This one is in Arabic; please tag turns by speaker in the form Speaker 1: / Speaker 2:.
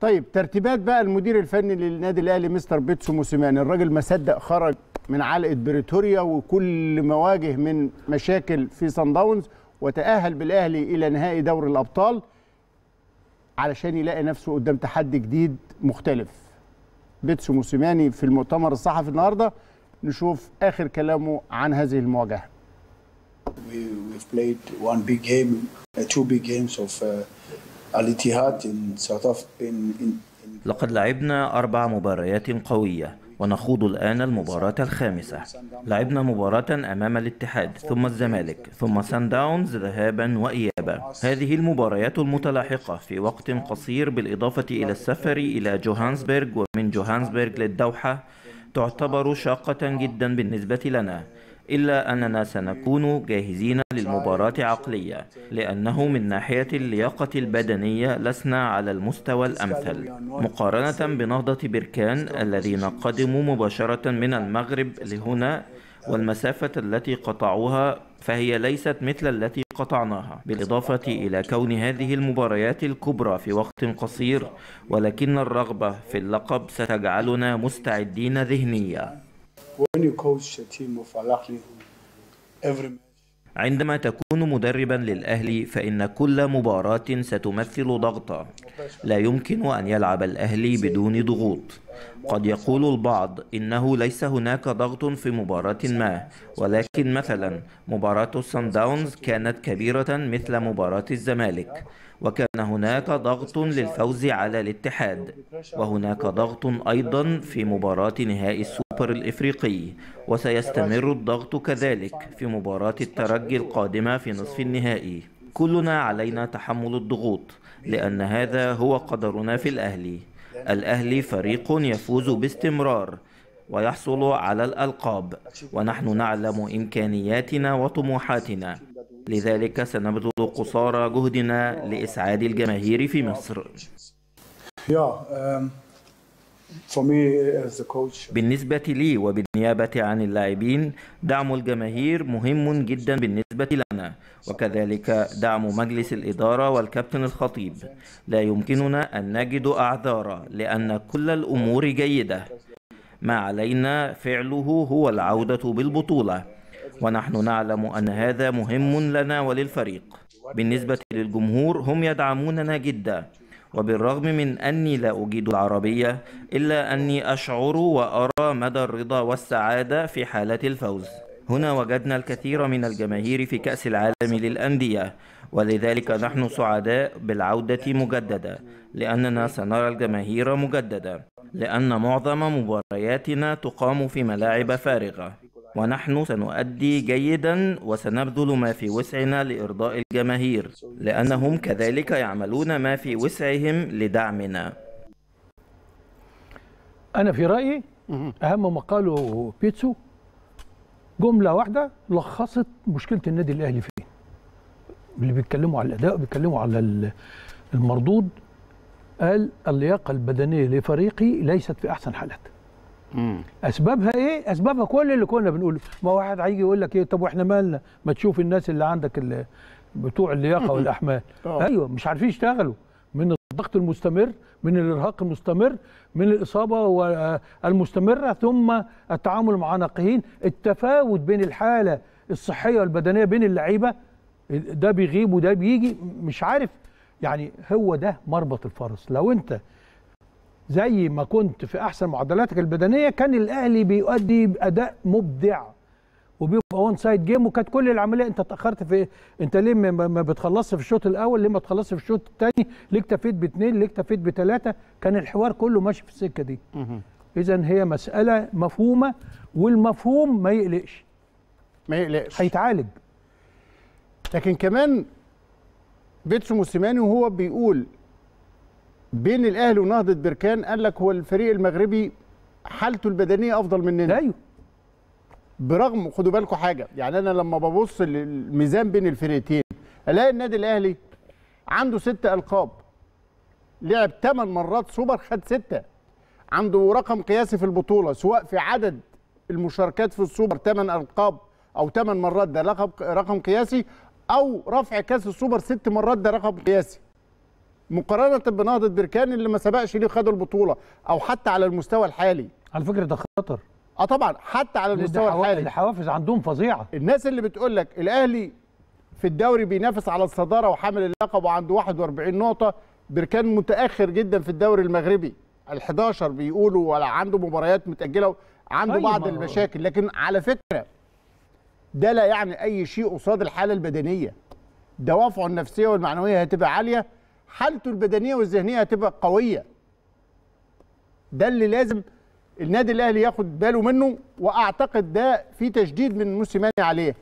Speaker 1: طيب ترتيبات بقى المدير الفني للنادي الاهلي مستر بيتسو موسيماني الراجل ما صدق خرج من علقه بريتوريا وكل ما واجه من مشاكل في سان داونز وتاهل بالاهلي الى نهائي دوري الابطال علشان يلاقي نفسه قدام تحدي جديد مختلف بيتسو موسيماني في المؤتمر الصحفي النهارده نشوف اخر كلامه عن هذه المواجهه We, we've played one big game, uh, two big games of uh,
Speaker 2: لقد لعبنا أربع مباريات قوية ونخوض الآن المباراة الخامسة لعبنا مباراة أمام الاتحاد ثم الزمالك ثم سان داونز ذهابا وإيابا هذه المباريات المتلاحقة في وقت قصير بالإضافة إلى السفر إلى جوهانسبرغ ومن جوهانسبرغ للدوحة تعتبر شاقة جدا بالنسبة لنا إلا أننا سنكون جاهزين للمباراة عقلية لأنه من ناحية اللياقة البدنية لسنا على المستوى الأمثل مقارنة بنهضة بركان الذين قدموا مباشرة من المغرب لهنا والمسافة التي قطعوها فهي ليست مثل التي قطعناها بالإضافة إلى كون هذه المباريات الكبرى في وقت قصير ولكن الرغبة في اللقب ستجعلنا مستعدين ذهنيا عندما تكون مدربا للأهلي فإن كل مباراة ستمثل ضغطا لا يمكن أن يلعب الأهلي بدون ضغوط قد يقول البعض إنه ليس هناك ضغط في مباراة ما ولكن مثلا مباراة السان داونز كانت كبيرة مثل مباراة الزمالك وكان هناك ضغط للفوز على الاتحاد وهناك ضغط أيضا في مباراة نهائي السوق الأكبر الإفريقي وسيستمر الضغط كذلك في مباراة الترجي القادمة في نصف النهائي كلنا علينا تحمل الضغوط لأن هذا هو قدرنا في الأهلي الأهلي فريق يفوز باستمرار ويحصل على الألقاب ونحن نعلم إمكانياتنا وطموحاتنا لذلك سنبذل قصارى جهدنا لإسعاد الجماهير في مصر.
Speaker 1: Um, Uh,
Speaker 2: بالنسبة لي وبالنيابة عن اللاعبين دعم الجماهير مهم جدا بالنسبة لنا وكذلك دعم مجلس الإدارة والكابتن الخطيب لا يمكننا أن نجد أعذار لأن كل الأمور جيدة ما علينا فعله هو العودة بالبطولة ونحن نعلم أن هذا مهم لنا وللفريق بالنسبة للجمهور هم يدعموننا جدا وبالرغم من أني لا أجيد العربية إلا أني أشعر وأرى مدى الرضا والسعادة في حالة الفوز هنا وجدنا الكثير من الجماهير في كأس العالم للأندية ولذلك نحن سعداء بالعودة مجددة لأننا سنرى الجماهير مجددة لأن معظم مبارياتنا تقام في ملاعب فارغة ونحن سنؤدي جيدا وسنبذل ما في وسعنا لإرضاء الجماهير لأنهم كذلك يعملون ما في وسعهم لدعمنا
Speaker 3: أنا في رأيي أهم ما قاله بيتسو جملة واحدة لخصت مشكلة النادي الأهلي فين اللي بيتكلموا على الأداء بيتكلموا على المردود قال اللياقة البدنية لفريقي ليست في أحسن حالاتها مم. اسبابها ايه اسبابها كل اللي كنا بنقوله ما واحد هيجي يقول لك ايه طب واحنا مالنا ما تشوف الناس اللي عندك اللي بتوع اللياقه والاحمال آه. ايوه مش عارفين يشتغلوا من الضغط المستمر من الارهاق المستمر من الاصابه المستمره ثم التعامل مع ناقهين التفاوت بين الحاله الصحيه والبدنيه بين اللعيبه ده بيغيب وده بيجي مش عارف يعني هو ده مربط الفرس لو انت زي ما كنت في احسن معدلاتك البدنيه كان الاهلي بيؤدي اداء مبدع وبيبقى وان سايد جيم وكانت كل العمليه انت اتاخرت في انت ليه ما بتخلصش في الشوط الاول ليه ما تخلصش في الشوط الثاني ليه اكتفيت باثنين ليه اكتفيت بثلاثه كان الحوار كله ماشي في السكه دي اذا هي مساله مفهومه والمفهوم ما يقلقش ما يقلقش هيتعالج لكن
Speaker 1: كمان بيتسو موسيماني وهو بيقول بين الاهلي ونهضه بركان قال لك هو الفريق المغربي حالته البدنيه افضل مننا ايوه برغم خدوا بالكم حاجه يعني انا لما ببص للميزان بين الفرقتين الاقي النادي الاهلي عنده ست القاب لعب ثمان مرات سوبر خد سته عنده رقم قياسي في البطوله سواء في عدد المشاركات في السوبر ثمان القاب او ثمان مرات ده رقم رقم قياسي او رفع كاس السوبر ست مرات ده رقم قياسي مقارنه بنهضه بركان اللي ما سبقش ليه خدوا البطوله او حتى على المستوى الحالي على فكره ده خطر اه طبعا حتى على المستوى الحالي الحوافز عندهم فظيعه الناس اللي بتقول لك الاهلي في الدوري بينافس على الصداره وحامل اللقب وعنده 41 نقطه بركان متاخر جدا في الدوري المغربي ال11 بيقولوا ولا عنده مباريات متاجله عنده طيب، بعض المشاكل لكن على فكره ده لا يعني اي شيء قصاد الحاله البدنيه دوافعه النفسيه والمعنويه هتبقى عاليه حالته البدنيه والذهنيه هتبقى قويه ده اللي لازم النادي الاهلي ياخد باله منه واعتقد ده في تشديد من موسيماني عليه